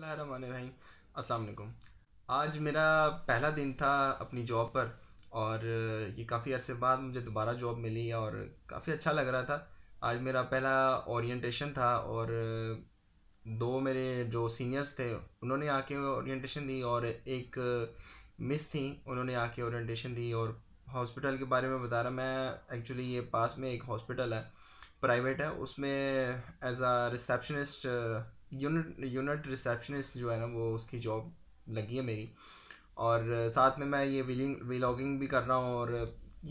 भाई अस्सलाम आज मेरा पहला दिन था अपनी जॉब पर और ये काफ़ी अरसे बाद मुझे दोबारा जॉब मिली और काफ़ी अच्छा लग रहा था आज मेरा पहला ओरिएंटेशन था और दो मेरे जो सीनियर्स थे उन्होंने आके ओरिएंटेशन दी और एक मिस थी उन्होंने आके ओरिएंटेशन दी और हॉस्पिटल के बारे में बता रहा मैं एक्चुअली ये पास में एक हॉस्पिटल है प्राइवेट है उसमें as a receptionist unit unit receptionist जो है ना वो उसकी जॉब लगी है मेरी और साथ में मैं ये विलिंग वीलॉगिंग भी कर रहा हूँ और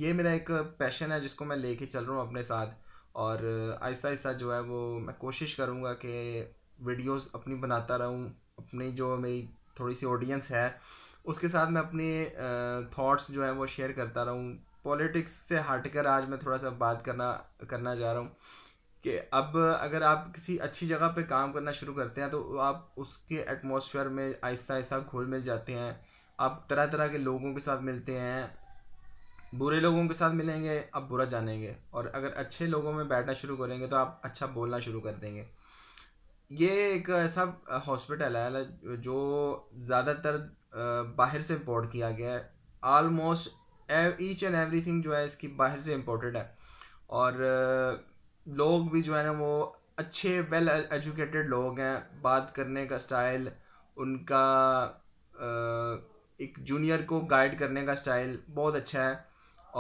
ये मेरा एक पैशन है जिसको मैं लेके चल रहा हूँ अपने साथ और आहिस्ता आहिस्ता जो है वो मैं कोशिश करूँगा कि वीडियोस अपनी बनाता रहूँ अपनी जो मेरी थोड़ी सी ऑडियंस है उसके साथ मैं अपने थॉट्स जो है वो शेयर करता रहूँ पॉलिटिक्स से हटकर आज मैं थोड़ा सा बात करना करना जा रहा हूँ कि अब अगर आप किसी अच्छी जगह पे काम करना शुरू करते हैं तो आप उसके एटमॉस्फेयर में आहिस्ता आहिस्ता घोल मिल जाते हैं आप तरह तरह के लोगों के साथ मिलते हैं बुरे लोगों के साथ मिलेंगे आप बुरा जानेंगे और अगर अच्छे लोगों में बैठना शुरू करेंगे तो आप अच्छा बोलना शुरू कर देंगे ये एक ऐसा हॉस्पिटल है जो ज़्यादातर बाहर से इम्पोर्ट किया गया है आलमोस्ट ईच एंड एवरीथिंग जो है इसकी बाहर से इम्पोर्टेड है और लोग भी जो है ना वो अच्छे वेल एजुकेटेड लोग हैं बात करने का स्टाइल उनका एक जूनियर को गाइड करने का स्टाइल बहुत अच्छा है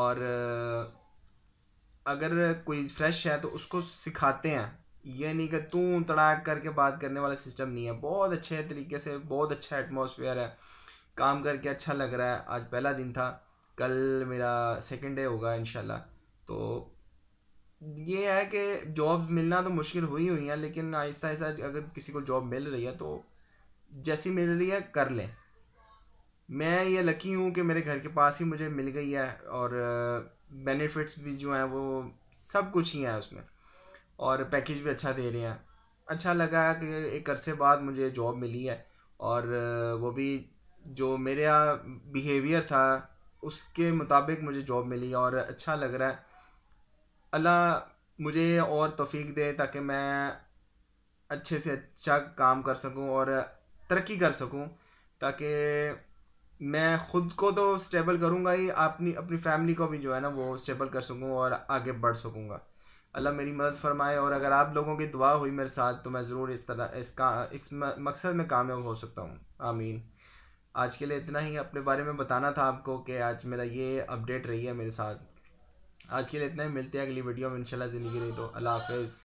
और अगर कोई फ्रेश है तो उसको सिखाते हैं ये नहीं कि तू तड़ाक करके बात करने वाला सिस्टम नहीं है बहुत अच्छे तरीके से बहुत अच्छा एटमोसफियर है काम करके अच्छा लग रहा है आज पहला दिन था कल मेरा सेकेंड डे होगा इन तो ये है कि जॉब मिलना तो मुश्किल हुई हुई है लेकिन आहिस्ता आहिस्ता अगर किसी को जॉब मिल रही है तो जैसी मिल रही है कर लें मैं ये लकी हूँ कि मेरे घर के पास ही मुझे मिल गई है और बेनिफिट्स भी जो हैं वो सब कुछ ही है उसमें और पैकेज भी अच्छा दे रहे हैं अच्छा लगा कि एक अरसे बाद मुझे जॉब मिली है और वो भी जो मेरा बिहेवियर था उसके मुताबिक मुझे जॉब मिली और अच्छा लग रहा है अल्लाह मुझे और तोफीक दे ताकि मैं अच्छे से अच्छा काम कर सकूं और तरक्की कर सकूं ताकि मैं ख़ुद को तो स्टेबल करूंगा ही अपनी अपनी फैमिली को भी जो है ना वो स्टेबल कर सकूं और आगे बढ़ सकूंगा अल्लाह मेरी मदद फरमाए और अगर आप लोगों की दुआ हुई मेरे साथ तो मैं ज़रूर इस तरह इस का इस मकसद में कामयाब हो सकता हूँ आमीन आज के लिए इतना ही अपने बारे में बताना था आपको कि आज मेरा ये अपडेट रही है मेरे साथ आज के लिए इतना ही मिलते हैं अगली वीडियो में इंशाल्लाह ज़िंदगी रही तो अल्लाह हाफिज़